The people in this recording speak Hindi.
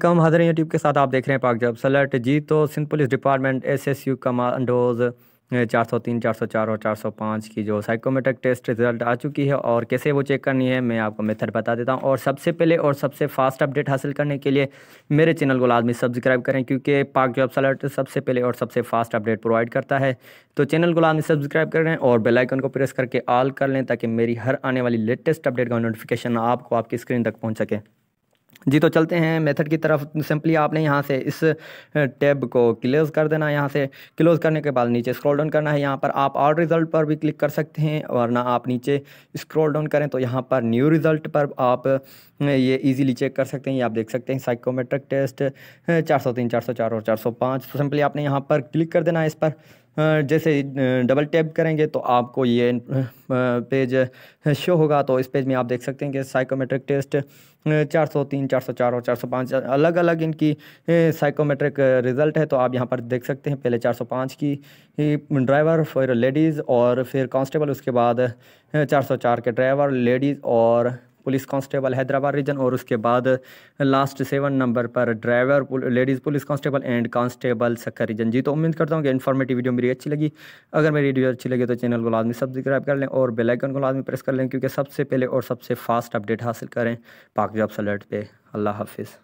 कम हजरें यूट्यूब के साथ आप देख रहे हैं पाक जब सलट जी तो Sindh police department S S U commandos चार सौ तीन चार सौ चार और चार सौ पाँच की जो साइकोमेट्रिक टेस्ट रिजल्ट आ चुकी है और कैसे वो चेक करनी है मैं आपको मेथड बता देता हूँ और सबसे पहले और सबसे फास्ट अपडेट हासिल करने के लिए मेरे चैनल को लाजमी सब्सक्राइब करें क्योंकि पाक जॉब सलर्ट सबसे पहले और सबसे फास्ट अपडेट प्रोवाइड करता है तो चैनल को लाजमी सब्सक्राइब करें और बेलाइकन को प्रेस करके ऑल कर लें ताकि मेरी हर आने वाली लेटेस्ट अपडेट का नोटिफिकेशन आपको आपकी स्क्रीन तक पहुँच सके जी तो चलते हैं मेथड की तरफ सिंपली आपने यहाँ से इस टैब को क्लोज कर देना है यहाँ से क्लोज करने के बाद नीचे स्क्रॉल डाउन करना है यहाँ पर आप ऑल रिज़ल्ट पर भी क्लिक कर सकते हैं वरना आप नीचे स्क्रॉल डाउन करें तो यहाँ पर न्यू रिज़ल्ट पर आप ये इजीली चेक कर सकते हैं ये आप देख सकते हैं साइकोमेट्रिक टेस्ट चार सौ तीन चार सौ चार और चार सौ पाँच तो सिंपली आपने यहाँ पर क्लिक कर देना है इस पर जैसे डबल टैप करेंगे तो आपको ये पेज शो होगा तो इस पेज में आप देख सकते हैं कि साइकोमेट्रिक टेस्ट चार सौ तीन चार सौ चार और चार सौ पाँच अलग अलग इनकी साइकोमेट्रिक रिज़ल्ट है तो आप यहाँ पर देख सकते हैं पहले चार सौ पाँच की ड्राइवर फिर लेडीज़ और फिर कांस्टेबल उसके बाद चार सौ चार के ड्राइवर लेडीज़ और पुलिस कांस्टेबल हैदराबाद रीजन और उसके बाद लास्ट सेवन नंबर पर driver ladies police constable and constable Sukkur region जी तो उम्मीद करता हूँ कि इन्फॉर्मेटिव वीडियो मेरी अच्छी लगी अगर मेरी वीडियो अच्छी लगी तो चैनल को लाजमी सब्सक्राइब कर लें और बेलाइकन को लाजमी प्रेस कर लें क्योंकि सबसे पहले और सबसे फास्ट अपडेट हासिल करें पाक जॉब अलर्ट पर अल्लाह हाफिज़